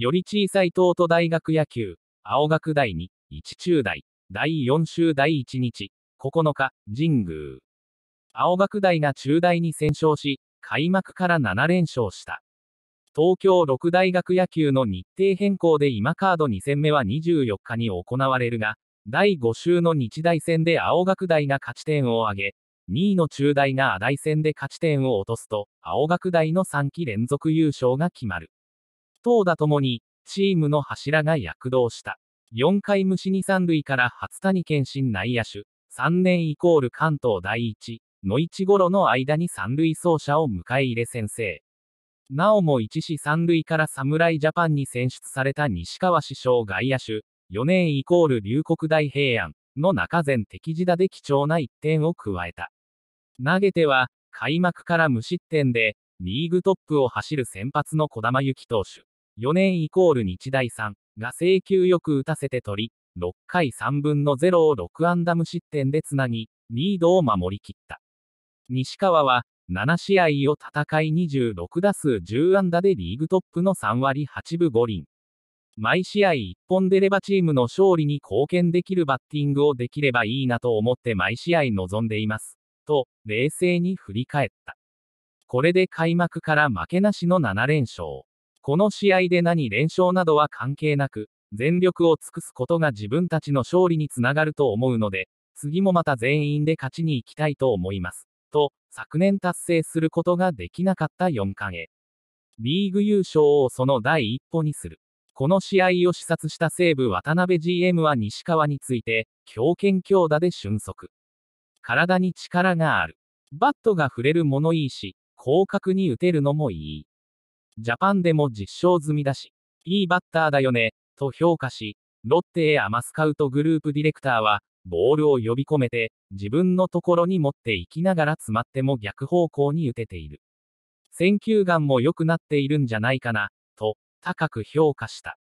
より小さい東都大学野球、青学第2、一中大、第4週第1日、9日、神宮。青学大が中大に戦勝し、開幕から7連勝した。東京六大学野球の日程変更で今カード2戦目は24日に行われるが、第5週の日大戦で青学大が勝ち点を上げ、2位の中大が阿大戦で勝ち点を落とすと、青学大の3期連続優勝が決まる。投打ともに、チームの柱が躍動した。4回無視に三塁から初谷健信内野手、3年イコール関東第一、の1頃の間に三塁走者を迎え入れ先制。なおも1死三塁から侍ジャパンに選出された西川師匠外野手、4年イコール龍谷大平安の中前敵地打で貴重な1点を加えた。投げては、開幕から無失点で、リーグトップを走る先発の児玉幸投手。4年イコール日大んが制球よく打たせて取り、6回3分の0を6安打無失点でつなぎ、リードを守りきった。西川は、7試合を戦い26打数10安打でリーグトップの3割8分5厘。毎試合1本出ればチームの勝利に貢献できるバッティングをできればいいなと思って毎試合臨んでいます。と、冷静に振り返った。これで開幕から負けなしの7連勝。この試合で何連勝などは関係なく、全力を尽くすことが自分たちの勝利につながると思うので、次もまた全員で勝ちに行きたいと思います。と、昨年達成することができなかった4冠へ。リーグ優勝をその第一歩にする。この試合を視察した西武渡辺 GM は西川について、強肩強打で俊足。体に力がある。バットが触れるものいいし、広角に打てるのもいい。ジャパンでも実証済みだし、いいバッターだよね、と評価し、ロッテへアマスカウトグループディレクターは、ボールを呼び込めて、自分のところに持っていきながら詰まっても逆方向に打てている。選球眼も良くなっているんじゃないかな、と、高く評価した。